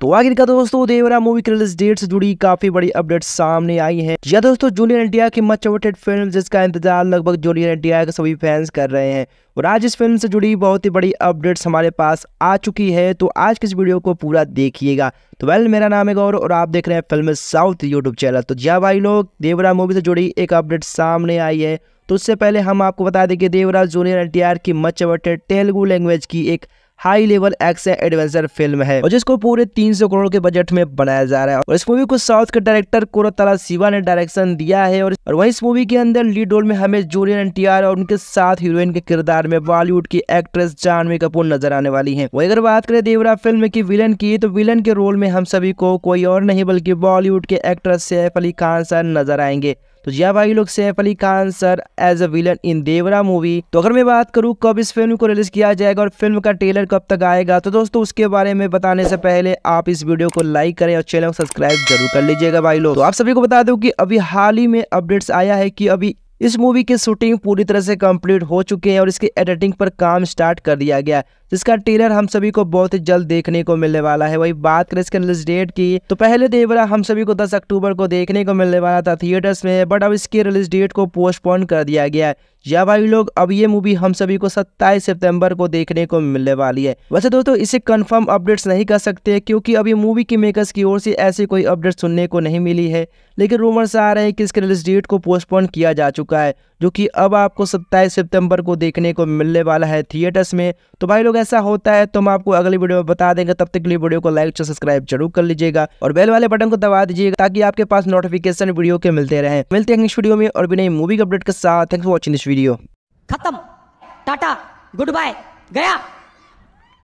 तो आखिर का दोस्तों देवरा मूवी की रिलीज डेट से जुड़ी काफी बड़ी अपडेट सामने आई है या दोस्तों जूलियन इंडिया की मच अवेटेड फिल्म जिसका इंतजार लगभग जूलियन इंडिया के सभी फैंस कर रहे हैं और आज इस फिल्म से जुड़ी बहुत ही बड़ी अपडेट्स हमारे पास आ चुकी है तो आज के इस वीडियो को पूरा देखिएगा तो वेल मेरा नाम है गौर और आप देख रहे हैं फिल्म साउथ यूट्यूब चैनल तो जिया हाँ भाई लोग देवरा मूवी से जुड़ी एक अपडेट सामने आई है तो उससे पहले हम आपको बता दें कि देवराज जूनियर एन की मच अवेटेड तेलुगु लैंग्वेज की एक high level action adventure film है और जिसको पूरे 300 करोड़ के बजट में बनाया जा रहा है और इस मूवी को साउथ के डायरेक्टर कोरोतला शिवा ने डायरेक्शन दिया है और वहीं इस मूवी के अंदर लीड रोल में हमें जूलियन टीआर और उनके साथ हीरोइन के किरदार में बॉलीवुड की एक्ट्रेस जानवी कपूर नजर आने वाली है वही अगर बात करें देवरा फिल्म की विलन की तो विलन के रोल में हम सभी को कोई और नहीं बल्कि बॉलीवुड के एक्ट्रेस सैफ अली खान सर नजर आएंगे तो जिया हाँ भाई लोग Saif Ali Khan sir as a villain in Devara movie तो अगर मैं बात करूँ कब इस फिल्म को रिलीज किया जाएगा और फिल्म का ट्रेलर कब तक आएगा तो दोस्तों उसके बारे में बताने से पहले आप इस वीडियो को लाइक करें और चैनल को सब्सक्राइब जरूर कर लीजिएगा भाई लोग तो आप सभी को बता दूं की अभी हाल ही में अपडेट्स आया है की अभी इस मूवी की शूटिंग पूरी तरह से कंप्लीट हो चुके हैं और इसकी एडिटिंग पर काम स्टार्ट कर दिया गया है जिसका ट्रेलर हम सभी को बहुत ही जल्द देखने को मिलने वाला है वही बात करें इसके रिलीज डेट की तो पहले देवरा हम सभी को 10 अक्टूबर को देखने को मिलने वाला था थिएटर्स में बट अब इसकी रिलीज डेट को पोस्टपोन कर दिया गया है या भाई लोग अब ये मूवी हम सभी को 27 सितंबर को देखने को मिलने वाली है वैसे दोस्तों इसे कंफर्म अपडेट्स नहीं कर सकते क्योंकि अभी मूवी के मेकर्स की ओर से ऐसी कोई अपडेट सुनने को नहीं मिली है लेकिन रूमर्स आ रहे हैं कि इसके रिलीज डेट को पोस्टपोन किया जा चुका है जो कि अब आपको 27 सितंबर को देखने को मिलने वाला है थिएटर्स में तो भाई लोग ऐसा होता है तो हम आपको अगली वीडियो में बता देंगे तब तक के लिए वीडियो को लाइक सब्सक्राइब जरूर कर लीजिएगा और बेल वाले बटन को दबा दीजिएगा ताकि आपके पास नोटिफिकेशन वीडियो के मिलते रहे मिलते हैं इस वीडियो में और भी नई मूवी अपडेट के साथ thanks for watching this video खत्म टाटा गुड बाय गया